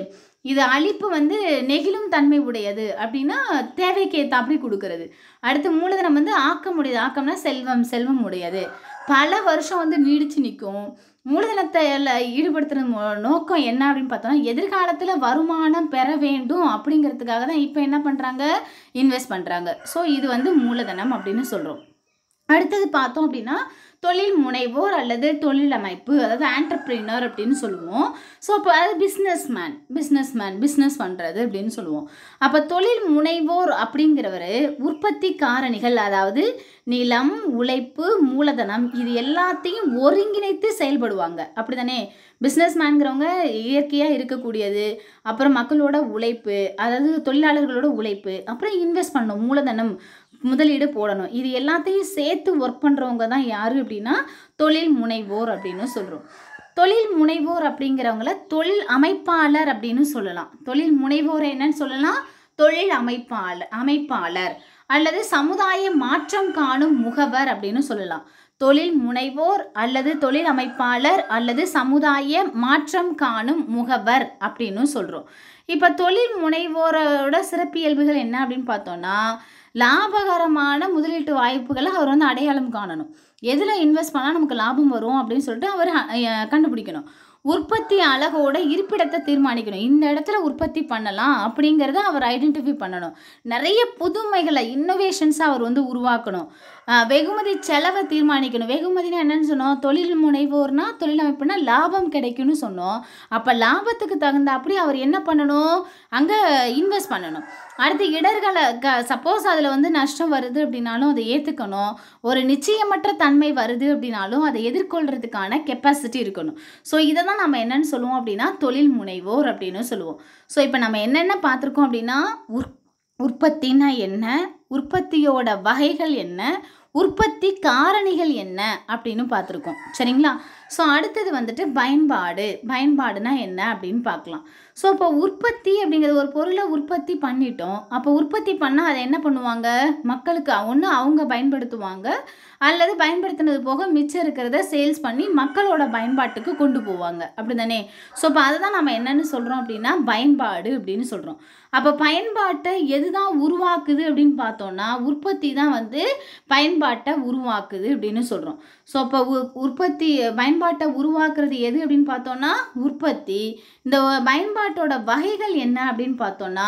இது அழிப்பு வந்து நெகிழும் தன்மை உடையது அப்படின்னா தேவைக்கு ஏற்றாப்படி கொடுக்கறது அடுத்து மூலதனம் வந்து ஆக்க முடியாது ஆக்கம்னா செல்வம் செல்வம் உடையது பல வருஷம் வந்து நீடிச்சு நிற்கும் மூலதனத்தை ஈடுபடுத்துகிற நோக்கம் என்ன அப்படின்னு பார்த்தோம்னா எதிர்காலத்தில் வருமானம் பெற வேண்டும் அப்படிங்கிறதுக்காக தான் இப்போ என்ன பண்ணுறாங்க இன்வெஸ்ட் பண்ணுறாங்க ஸோ இது வந்து மூலதனம் அப்படின்னு சொல்கிறோம் அடுத்தது பார்த்தோம் அப்படின்னா தொழில் முனைவோர் அல்லது தொழில் அமைப்பு அதாவது ஆண்டர்பிரினர் அப்படின்னு சொல்லுவோம் ஸோ அப்போ அது businessman businessman business பண்ணுறது அப்படின்னு சொல்லுவோம் அப்போ தொழில் முனைவோர் அப்படிங்கிறவர் உற்பத்தி காரணிகள் அதாவது நிலம் உழைப்பு மூலதனம் இது எல்லாத்தையும் ஒருங்கிணைத்து செயல்படுவாங்க அப்படி தானே பிஸ்னஸ் மேன்கிறவங்க இயற்கையாக இருக்கக்கூடியது அப்புறம் மக்களோட உழைப்பு அதாவது தொழிலாளர்களோட உழைப்பு அப்புறம் இன்வெஸ்ட் பண்ணும் மூலதனம் முதலீடு போடணும் இது எல்லாத்தையும் சேர்த்து ஒர்க் பண்ணுறவங்க தான் யார் அப்படின்னா தொழில் முனைவோர் அப்படின்னு சொல்கிறோம் தொழில் முனைவோர் அப்படிங்கிறவங்கள தொழில் அமைப்பாளர் அப்படின்னு சொல்லலாம் தொழில் முனைவோர் என்னன்னு சொல்லலாம் தொழில் அமைப்பாளர் அமைப்பாளர் அல்லது சமுதாய மாற்றம் காணும் முகவர் அப்படின்னு சொல்லலாம் தொழில் முனைவோர் அல்லது தொழில் அமைப்பாளர் அல்லது சமுதாய மாற்றம் காணும் முகவர் அப்படின்னு சொல்கிறோம் இப்போ தொழில் முனைவோரோட சிறப்பியல்புகள் என்ன அப்படின்னு பார்த்தோன்னா லாபகரமான முதலீட்டு வாய்ப்புகளை அவர் வந்து அடையாளம் காணணும் எதில் இன்வெஸ்ட் பண்ணால் நமக்கு லாபம் வரும் அப்படின்னு சொல்லிட்டு அவர் கண்டுபிடிக்கணும் உற்பத்தி அழகோட இருப்பிடத்தை தீர்மானிக்கணும் இந்த இடத்துல உற்பத்தி பண்ணலாம் அப்படிங்கிறத அவர் ஐடென்டிஃபை பண்ணணும் நிறைய புதுமைகளை இன்னோவேஷன்ஸை அவர் வந்து உருவாக்கணும் வெகுமதி செலவை தீர்மானிக்கணும் வெகுமதினா என்னன்னு சொன்னோம் தொழில் முனைவோர்னா தொழில் அமைப்புனா லாபம் கிடைக்கும்னு சொன்னோம் அப்போ லாபத்துக்கு தகுந்த அப்படி அவர் என்ன பண்ணணும் அங்கே இன்வெஸ்ட் பண்ணணும் அடுத்து இடர்களை க சப்போஸ் அதில் வந்து நஷ்டம் வருது அப்படின்னாலும் அதை ஏற்றுக்கணும் ஒரு நிச்சயமற்ற தன்மை வருது அப்படின்னாலும் அதை எதிர்கொள்கிறதுக்கான கெப்பாசிட்டி இருக்கணும் ஸோ இதை தான் நம்ம என்னென்னு சொல்லுவோம் அப்படின்னா தொழில் முனைவோர் அப்படின்னு சொல்லுவோம் ஸோ இப்போ நம்ம என்னென்ன பார்த்துருக்கோம் அப்படின்னா உற் உற்பத்தின்னா என்ன உற்பத்தியோட வகைகள் என்ன உற்பத்தி காரணிகள் என்ன அப்படின்னு பார்த்துருக்கோம் சரிங்களா ஸோ அடுத்தது வந்துட்டு பயன்பாடு பயன்பாடுனா என்ன அப்படின்னு பார்க்கலாம் ஸோ இப்போ உற்பத்தி அப்படிங்கிறது ஒரு பொருளை உற்பத்தி பண்ணிட்டோம் அப்போ உற்பத்தி பண்ணால் அதை என்ன பண்ணுவாங்க மக்களுக்கு ஒன்று அவங்க பயன்படுத்துவாங்க அல்லது பயன்படுத்தினது போக மிச்சம் இருக்கிறத சேல்ஸ் பண்ணி மக்களோட பயன்பாட்டுக்கு கொண்டு போவாங்க அப்படி தானே ஸோ இப்போ அதை தான் நம்ம என்னென்னு சொல்கிறோம் அப்படின்னா பயன்பாடு அப்படின்னு சொல்கிறோம் அப்போ பயன்பாட்டை எது தான் உருவாக்குது அப்படின்னு பார்த்தோம்னா உற்பத்தி தான் வந்து பயன்பாட்டை உருவாக்குது அப்படின்னு சொல்கிறோம் ஸோ அப்போ உற்பத்தி பயன்பாட்டை உருவாக்குறது எது அப்படின்னு பார்த்தோம்னா உற்பத்தி இந்த பயன்பாடு பயன்பாட்டோட வகைகள் என்ன அப்படின்னு பார்த்தோம்னா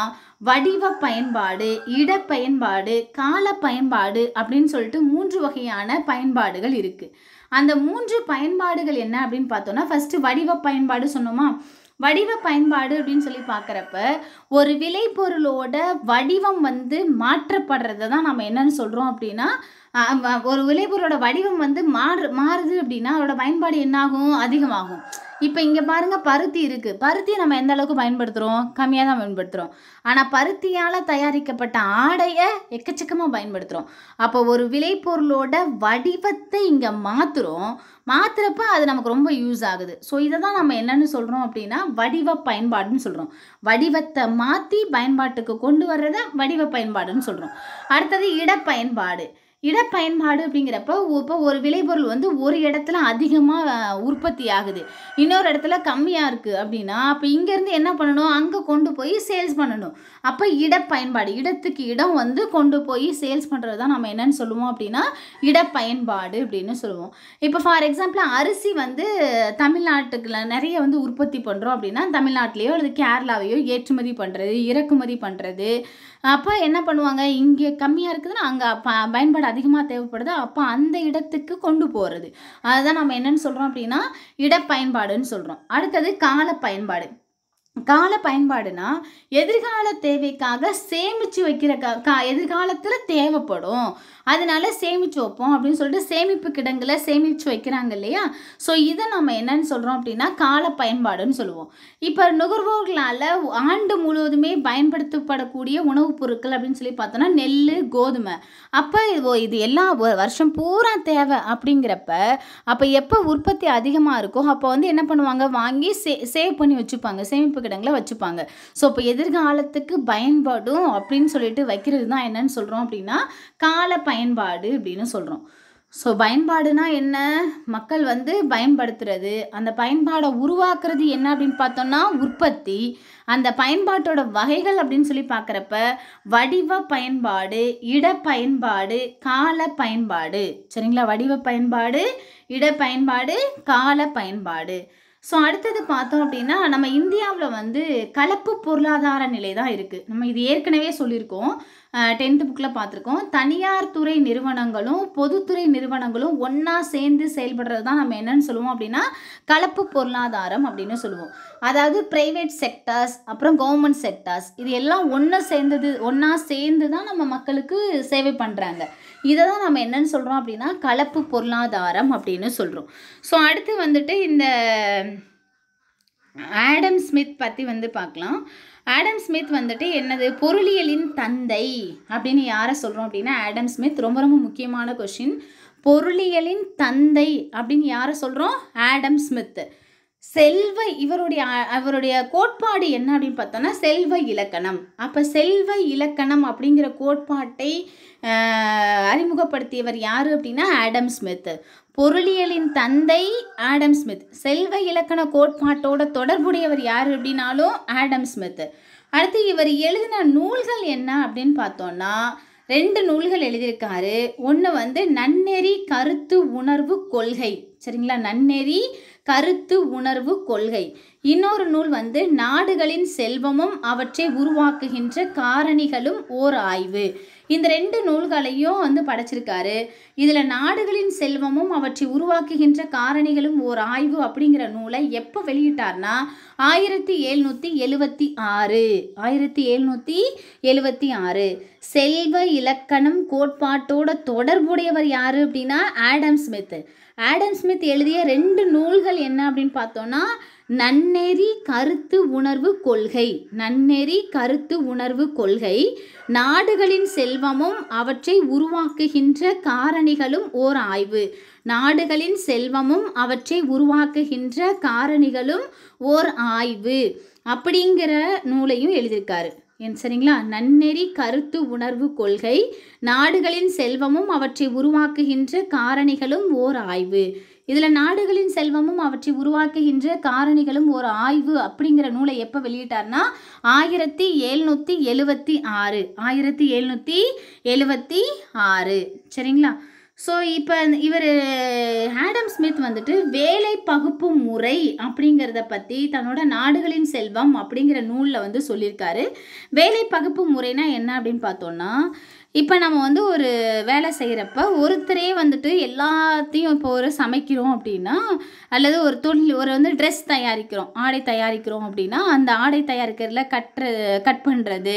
வடிவ பயன்பாடு இடப்பயன்பாடு கால பயன்பாடு அப்படின்னு சொல்லிட்டு மூன்று வகையான பயன்பாடுகள் இருக்குது அந்த மூன்று பயன்பாடுகள் என்ன அப்படின்னு பார்த்தோம்னா ஃபஸ்ட்டு வடிவ பயன்பாடு சொன்னோமா வடிவ பயன்பாடு அப்படின்னு சொல்லி பார்க்குறப்ப ஒரு விளைபொருளோட வடிவம் வந்து மாற்றப்படுறத தான் நம்ம என்னன்னு சொல்கிறோம் அப்படின்னா ஒரு விளைபொருளோட வடிவம் வந்து மாறு மாறுது அப்படின்னா அதோடய பயன்பாடு என்னாகும் அதிகமாகும் இப்போ இங்கே பாருங்கள் பருத்தி இருக்குது பருத்தியை நம்ம எந்த அளவுக்கு பயன்படுத்துகிறோம் கம்மியாக தான் பயன்படுத்துகிறோம் ஆனால் பருத்தியால் தயாரிக்கப்பட்ட ஆடையை எக்கச்சக்கமாக பயன்படுத்துகிறோம் அப்போ ஒரு விளைபொருளோட வடிவத்தை இங்கே மாற்றுறோம் மாத்துறப்ப அது நமக்கு ரொம்ப யூஸ் ஆகுது ஸோ இதை தான் நம்ம என்னென்னு சொல்கிறோம் அப்படின்னா வடிவ பயன்பாடுன்னு சொல்கிறோம் வடிவத்தை மாற்றி பயன்பாட்டுக்கு கொண்டு வர்றதை வடிவ பயன்பாடுன்னு சொல்கிறோம் அடுத்தது இடப்பயன்பாடு இடப்பயன்பாடு அப்படிங்கிறப்ப இப்போ ஒரு விளைபொருள் வந்து ஒரு இடத்துல அதிகமாக உற்பத்தி ஆகுது இன்னொரு இடத்துல கம்மியாக இருக்குது அப்படின்னா அப்போ இங்கேருந்து என்ன பண்ணணும் அங்கே கொண்டு போய் சேல்ஸ் பண்ணணும் அப்போ இடப்பயன்பாடு இடத்துக்கு இடம் வந்து கொண்டு போய் சேல்ஸ் பண்ணுறது தான் நம்ம என்னென்னு சொல்லுவோம் அப்படின்னா இடப்பயன்பாடு அப்படின்னு சொல்லுவோம் இப்போ ஃபார் எக்ஸாம்பிள் அரிசி வந்து தமிழ்நாட்டுக்குள்ள நிறைய வந்து உற்பத்தி பண்ணுறோம் அப்படின்னா தமிழ்நாட்டிலேயோ அல்லது கேரளாவையோ ஏற்றுமதி பண்ணுறது இறக்குமதி பண்ணுறது அப்போ என்ன பண்ணுவாங்க இங்கே கம்மியாக இருக்குதுன்னா அங்கே ப பயன்பாடு அதிகமாக தேவைப்படுது அப்போ அந்த இடத்துக்கு கொண்டு போகிறது அதுதான் நம்ம என்னென்னு சொல்கிறோம் அப்படின்னா இடப்பயன்பாடுன்னு சொல்கிறோம் அடுத்தது கால பயன்பாடு கால பயன்பாடுனா எதிர்கால தேவைக்காக சேமித்து வைக்கிற கா எதிர்காலத்தில் தேவைப்படும் அதனால் சேமித்து வைப்போம் அப்படின்னு சொல்லிட்டு சேமிப்பு கிடங்களை சேமித்து வைக்கிறாங்க இல்லையா ஸோ இதை நம்ம என்னன்னு சொல்கிறோம் அப்படின்னா கால பயன்பாடுன்னு சொல்லுவோம் இப்போ நுகர்வோர்களால் ஆண்டு முழுவதுமே பயன்படுத்தப்படக்கூடிய உணவுப் பொருட்கள் அப்படின்னு சொல்லி பார்த்தோன்னா நெல் கோதுமை அப்போ இது எல்லா வருஷம் பூரா தேவை அப்படிங்கிறப்ப அப்போ எப்போ உற்பத்தி அதிகமாக இருக்கோ அப்போ வந்து என்ன பண்ணுவாங்க வாங்கி சே சேவ் பண்ணி வச்சுப்பாங்க சேமிப்பு கிடங்களை வச்சுப்பாங்க ஸோ இப்போ எதிர்காலத்துக்கு பயன்படும் அப்படின்னு சொல்லிட்டு வைக்கிறது தான் என்னன்னு சொல்கிறோம் அப்படின்னா கால பயன் பயன்பாடு அப்படின்னு சொல்கிறோம் ஸோ பயன்பாடுனா என்ன மக்கள் வந்து பயன்படுத்துறது அந்த பயன்பாடை உருவாக்குறது என்ன அப்படின்னு பார்த்தோம்னா உற்பத்தி அந்த பயன்பாட்டோட வகைகள் அப்படின்னு சொல்லி பார்க்குறப்ப வடிவ பயன்பாடு இட பயன்பாடு கால பயன்பாடு சரிங்களா வடிவ பயன்பாடு இட பயன்பாடு கால பயன்பாடு ஸோ அடுத்தது பார்த்தோம் அப்படின்னா நம்ம இந்தியாவில் வந்து கலப்பு பொருளாதார நிலை தான் இருக்குது நம்ம இது ஏற்கனவே சொல்லியிருக்கோம் டென்த்து புக்கில் பார்த்துருக்கோம் தனியார் துறை நிறுவனங்களும் பொதுத்துறை நிறுவனங்களும் ஒன்றா சேர்ந்து செயல்படுறது தான் நம்ம என்னென்னு சொல்லுவோம் அப்படின்னா கலப்பு பொருளாதாரம் அப்படின்னு சொல்லுவோம் அதாவது ப்ரைவேட் செக்டர்ஸ் அப்புறம் கவர்மெண்ட் செக்டர்ஸ் இது எல்லாம் ஒன்றா சேர்ந்தது ஒன்றா சேர்ந்து தான் நம்ம மக்களுக்கு சேவை பண்ணுறாங்க இதை தான் நம்ம என்னென்னு சொல்கிறோம் அப்படின்னா கலப்பு பொருளாதாரம் அப்படின்னு சொல்கிறோம் ஸோ அடுத்து வந்துட்டு இந்த ஆடம் ஸ்மித் பற்றி வந்து பார்க்கலாம் ஆடம் ஸ்மித் வந்துட்டு என்னது பொருளியலின் தந்தை அப்படின்னு யாரை சொல்கிறோம் அப்படின்னா ஆடம் ஸ்மித் ரொம்ப ரொம்ப முக்கியமான கொஷின் பொருளியலின் தந்தை அப்படின்னு யாரை சொல்கிறோம் ஆடம் ஸ்மித் செல்வ இவருடைய அவருடைய கோட்பாடு என்ன அப்படின்னு பார்த்தோன்னா செல்வ இலக்கணம் அப்போ செல்வ இலக்கணம் அப்படிங்கிற கோட்பாட்டை அறிமுகப்படுத்தியவர் யார் அப்படின்னா ஆடம் ஸ்மித் பொருளியலின் தந்தை ஆடம் ஸ்மித் செல்வ இலக்கண கோட்பாட்டோட தொடர்புடையவர் யார் அப்படின்னாலும் ஆடம் ஸ்மித் அடுத்து இவர் எழுதின நூல்கள் என்ன அப்படின்னு பார்த்தோன்னா ரெண்டு நூல்கள் எழுதியிருக்காரு ஒன்று வந்து நன்னெறி கருத்து உணர்வு கொள்கை சரிங்களா நன்னெறி கருத்து உணர்வு கொள்கை இன்னொரு நூல் வந்து நாடுகளின் செல்வமும் அவற்றை உருவாக்குகின்ற காரணிகளும் ஓர் ஆய்வு இந்த ரெண்டு நூல்களையும் வந்து படைச்சிருக்காரு இதில் நாடுகளின் செல்வமும் அவற்றை உருவாக்குகின்ற காரணிகளும் ஓர் ஆய்வு அப்படிங்கிற நூலை எப்போ வெளியிட்டார்னா ஆயிரத்தி எழுநூற்றி எழுவத்தி ஆறு ஆயிரத்தி எழுநூற்றி எழுவத்தி ஆறு செல்வ இலக்கணம் கோட்பாட்டோட தொடர்புடையவர் யார் அப்படின்னா ஆடம் ஸ்மித் ஆடம் ஸ்மித் எழுதிய ரெண்டு நூல்கள் என்ன அப்படின்னு பார்த்தோன்னா நன்னெறி கருத்து உணர்வு கொள்கை நன்னெறி கருத்து உணர்வு கொள்கை நாடுகளின் செல்வமும் அவற்றை உருவாக்குகின்ற காரணிகளும் ஓர் ஆய்வு நாடுகளின் செல்வமும் அவற்றை உருவாக்குகின்ற காரணிகளும் ஓர் ஆய்வு அப்படிங்கிற நூலையும் எழுதியிருக்காரு என் சரிங்களா நன்னெறி கருத்து உணர்வு கொள்கை நாடுகளின் செல்வமும் அவற்றை உருவாக்குகின்ற காரணிகளும் ஓர் ஆய்வு இதில் நாடுகளின் செல்வமும் அவற்றை உருவாக்குகின்ற காரணிகளும் ஒரு ஆய்வு அப்படிங்கிற நூலை எப்போ வெளியிட்டார்னா ஆயிரத்தி எழுநூற்றி எழுபத்தி ஆறு ஆயிரத்தி எழுநூற்றி எழுபத்தி ஆறு சரிங்களா ஸோ இப்போ இவர் ஆடம் ஸ்மித் வந்துட்டு வேலை பகுப்பு முறை அப்படிங்கிறத பற்றி தன்னோட நாடுகளின் செல்வம் அப்படிங்கிற நூலில் வந்து சொல்லியிருக்காரு வேலை பகுப்பு முறைனா என்ன அப்படின்னு பார்த்தோன்னா இப்போ நம்ம வந்து ஒரு வேலை செய்கிறப்ப ஒருத்தரே வந்துட்டு எல்லாத்தையும் இப்போ ஒரு சமைக்கிறோம் அப்படின்னா அல்லது ஒரு தொழில் ஒரு வந்து ட்ரெஸ் தயாரிக்கிறோம் ஆடை தயாரிக்கிறோம் அப்படின்னா அந்த ஆடை தயாரிக்கிறதுல கட்டுற கட் பண்ணுறது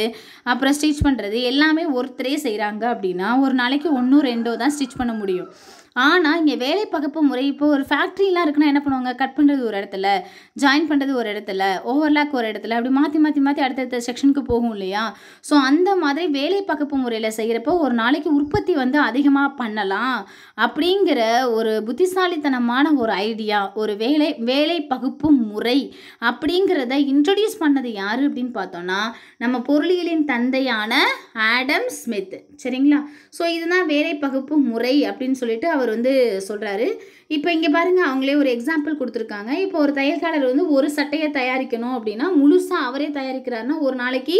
அப்புறம் ஸ்டிச் பண்ணுறது எல்லாமே ஒருத்தரே செய்கிறாங்க அப்படின்னா ஒரு நாளைக்கு ஒன்றும் ரெண்டோ தான் ஸ்டிச் பண்ண முடியும் ஆனால் இங்கே வேலை பகுப்பு முறை இப்போ ஒரு ஃபேக்ட்ரிலாம் இருக்குன்னா என்ன பண்ணுவாங்க கட் பண்ணுறது ஒரு இடத்துல ஜாயின் பண்ணுறது ஒரு இடத்துல ஓவர்லாக் ஒரு இடத்துல அப்படி மாற்றி மாற்றி மாற்றி அடுத்தடுத்த செக்ஷனுக்கு போகும் இல்லையா ஸோ அந்த மாதிரி வேலை பகுப்பு முறையில் செய்கிறப்போ ஒரு நாளைக்கு உற்பத்தி வந்து அதிகமாக பண்ணலாம் அப்படிங்கிற ஒரு புத்திசாலித்தனமான ஒரு ஐடியா ஒரு வேலை வேலை பகுப்பு முறை அப்படிங்கிறத இன்ட்ரடியூஸ் பண்ணது யார் அப்படின்னு பார்த்தோன்னா நம்ம பொருளியலின் தந்தையான ஆடம் ஸ்மித் சரிங்களா ஸோ இதுதான் வேலை பகுப்பு முறை அப்படின்னு சொல்லிட்டு அவர் வந்து சொல்கிறாரு இப்போ இங்கே பாருங்கள் அவங்களே ஒரு எக்ஸாம்பிள் கொடுத்துருக்காங்க இப்போ ஒரு தையல்காரர் வந்து ஒரு சட்டையை தயாரிக்கணும் அப்படின்னா முழுசாக அவரே தயாரிக்கிறாருன்னா ஒரு நாளைக்கு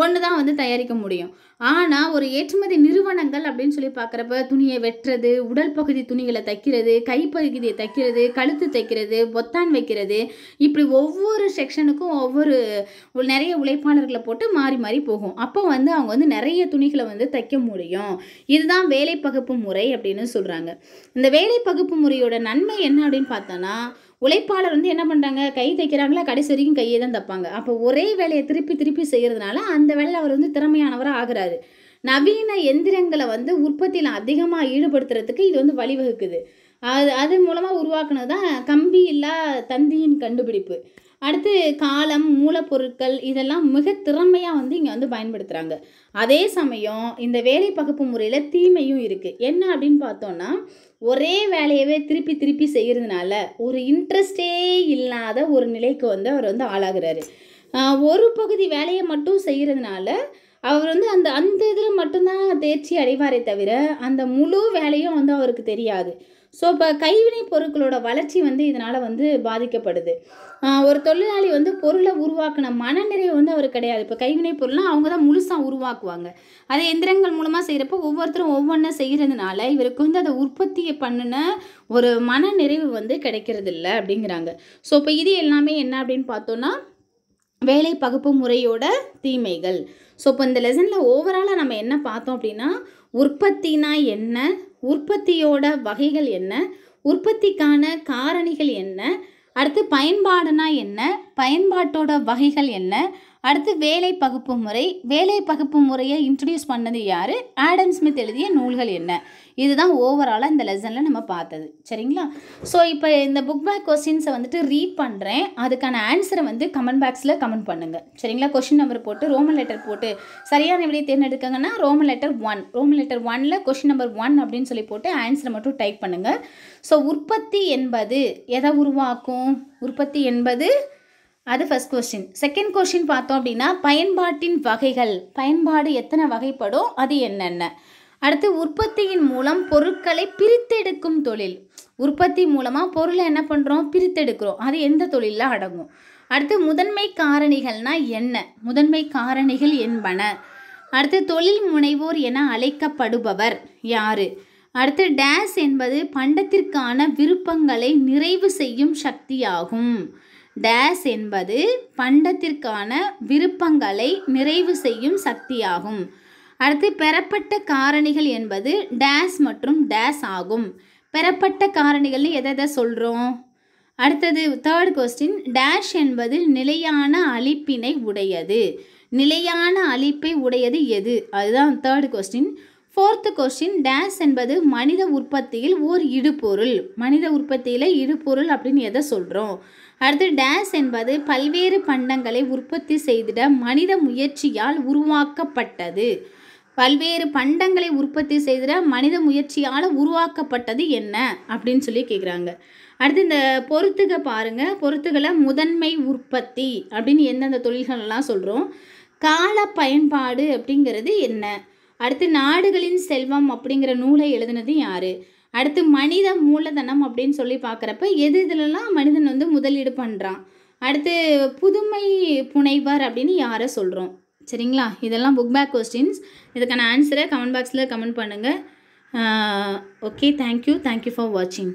ஒன்று தான் வந்து தயாரிக்க முடியும் ஆனால் ஒரு ஏற்றுமதி நிறுவனங்கள் அப்படின்னு சொல்லி பார்க்குறப்ப துணியை வெட்டுறது உடல் பகுதி துணிகளை தைக்கிறது கைப்பகுதியை தைக்கிறது கழுத்து தைக்கிறது பொத்தான் வைக்கிறது இப்படி ஒவ்வொரு செக்ஷனுக்கும் ஒவ்வொரு நிறைய உழைப்பாளர்களை போட்டு மாறி மாறி போகும் அப்போ வந்து அவங்க வந்து நிறைய துணிகளை வந்து தைக்க முடியும் இதுதான் வேலை பகுப்பு முறை அப்படின்னு சொல்கிறாங்க இந்த வேலை பகுப்பு முறையோட நன்மை என்ன அப்படின்னு பார்த்தோன்னா உழைப்பாளர் வந்து என்ன பண்ணுறாங்க கை தைக்கிறாங்களா கடைசி வரைக்கும் கையை தான் தைப்பாங்க அப்போ ஒரே வேலையை திருப்பி திருப்பி செய்கிறதுனால அந்த வேலையில் அவர் வந்து திறமையானவராக ஆகிறாரு நவீன எந்திரங்களை வந்து உற்பத்தியில் அதிகமாக ஈடுபடுத்துறதுக்கு இது வந்து வழிவகுக்குது அது அது மூலமாக உருவாக்குனது தான் கம்பி இல்லா தந்தியின் கண்டுபிடிப்பு அடுத்து காலம் மூலப்பொருட்கள் இதெல்லாம் மிக திறமையாக வந்து இங்கே வந்து பயன்படுத்துகிறாங்க அதே சமயம் இந்த வேலை பகுப்பு முறையில் தீமையும் இருக்குது என்ன அப்படின்னு பார்த்தோன்னா ஒரே வேலையவே திருப்பி திருப்பி செய்கிறதுனால ஒரு இன்ட்ரெஸ்டே இல்லாத ஒரு நிலைக்கு வந்து அவர் வந்து ஆளாகிறாரு ஒரு பகுதி வேலையை மட்டும் செய்கிறதுனால அவர் வந்து அந்த அந்த இதில் மட்டும்தான் தேர்ச்சி அடைவாரே தவிர அந்த முழு வேலையும் வந்து அவருக்கு தெரியாது ஸோ இப்போ கைவினை பொருட்களோட வளர்ச்சி வந்து இதனால் வந்து பாதிக்கப்படுது ஒரு தொழிலாளி வந்து பொருளை உருவாக்கின மனநிறைவு வந்து அவர் கிடையாது இப்போ கைவினை பொருள்லாம் அவங்க தான் முழுசாக உருவாக்குவாங்க அதை எந்திரங்கள் மூலமாக செய்கிறப்போ ஒவ்வொருத்தரும் ஒவ்வொன்றா செய்கிறதுனால இவருக்கு வந்து அதை உற்பத்தியை பண்ணின ஒரு மன நிறைவு வந்து கிடைக்கிறது இல்லை அப்படிங்கிறாங்க ஸோ இப்போ இது எல்லாமே என்ன அப்படின்னு பார்த்தோன்னா வேலை பகுப்பு முறையோட தீமைகள் ஸோ இப்போ இந்த லெசனில் ஓவராலாக நம்ம என்ன பார்த்தோம் அப்படின்னா உற்பத்தினா என்ன உற்பத்தியோட வகைகள் என்ன உற்பத்திக்கான காரணிகள் என்ன அடுத்து பயன்பாடுனா என்ன பயன்பாட்டோட வகைகள் என்ன அடுத்து வேலை பகுப்பு முறை வேலை பகுப்பு முறையை இன்ட்ரடியூஸ் பண்ணது யார் ஆடம் ஸ்மித் எழுதிய நூல்கள் என்ன இதுதான் ஓவராலாக இந்த லெசனில் நம்ம பார்த்தது சரிங்களா ஸோ இப்போ இந்த புக் பேக் கொஸ்டின்ஸை வந்துட்டு ரீட் பண்ணுறேன் அதுக்கான ஆன்சரை வந்து கமெண்ட் பாக்ஸில் கமெண்ட் பண்ணுங்கள் சரிங்களா கொஷின் நம்பர் போட்டு ரோமன் லெட்டர் போட்டு சரியான விடையை தேர்ந்தெடுக்கங்கன்னா Roman letter one Roman letter ஒனில் கொஷின் நம்பர் ஒன் அப்படின்னு சொல்லி போட்டு ஆன்சரை மட்டும் டைப் பண்ணுங்கள் ஸோ உற்பத்தி என்பது எதை உருவாக்கும் உற்பத்தி என்பது அது ஃபஸ்ட் கொஸ்டின் செகண்ட் கொஸ்டின் பார்த்தோம் அப்படின்னா பயன்பாட்டின் வகைகள் பயன்பாடு எத்தனை வகைப்படும் அது என்னென்ன அடுத்து உற்பத்தியின் மூலம் பொருட்களை பிரித்தெடுக்கும் தொழில் உற்பத்தி மூலமாக பொருளை என்ன பண்ணுறோம் பிரித்தெடுக்கிறோம் அது எந்த தொழிலில் அடங்கும் அடுத்து முதன்மை காரணிகள்னா என்ன முதன்மை காரணிகள் என்பன அடுத்து தொழில் முனைவோர் என அழைக்கப்படுபவர் யார் அடுத்து டேஸ் என்பது பண்டத்திற்கான விருப்பங்களை நிறைவு செய்யும் சக்தியாகும் டேஸ் என்பது பண்டத்திற்கான விருப்பங்களை நிறைவு செய்யும் சக்தியாகும் அடுத்து பெறப்பட்ட காரணிகள் என்பது டேஸ் மற்றும் டேஸ் ஆகும் பெறப்பட்ட காரணிகள் எதை எதை சொல்கிறோம் அடுத்தது தேர்ட் கொஸ்டின் டேஷ் என்பது நிலையான அழிப்பினை உடையது நிலையான அழிப்பை உடையது எது அதுதான் தேர்ட் கொஸ்டின் ஃபோர்த்து கொஸ்டின் டேஸ் என்பது மனித உற்பத்தியில் ஓர் இடுபொருள் மனித உற்பத்தியில் இடுபொருள் அப்படின்னு எதை சொல்கிறோம் அடுத்து டேஸ் என்பது பல்வேறு பண்டங்களை உற்பத்தி செய்திட மனித முயற்சியால் உருவாக்கப்பட்டது பல்வேறு பண்டங்களை உற்பத்தி செய்திட மனித முயற்சியால் உருவாக்கப்பட்டது என்ன அப்படின்னு சொல்லி கேட்குறாங்க அடுத்து இந்த பொருத்துக்க பாருங்கள் பொருத்துகளை முதன்மை உற்பத்தி அப்படின்னு எந்தெந்த தொழில்கள்லாம் சொல்கிறோம் கால பயன்பாடு அப்படிங்கிறது என்ன அடுத்து நாடுகளின் செல்வம் அப்படிங்கிற நூலை எழுதினது யார் அடுத்து மனித மூலதனம் அப்படின்னு சொல்லி பார்க்குறப்ப எது இதுலலாம் மனிதன் வந்து முதலீடு பண்ணுறான் அடுத்து புதுமை புனைவர் அப்படின்னு யாரை சொல்கிறோம் சரிங்களா இதெல்லாம் புக் பேக் கொஸ்டின்ஸ் இதுக்கான ஆன்சரை கமெண்ட் பாக்ஸில் கமெண்ட் பண்ணுங்கள் ஓகே தேங்க்யூ தேங்க்யூ ஃபார் வாட்சிங்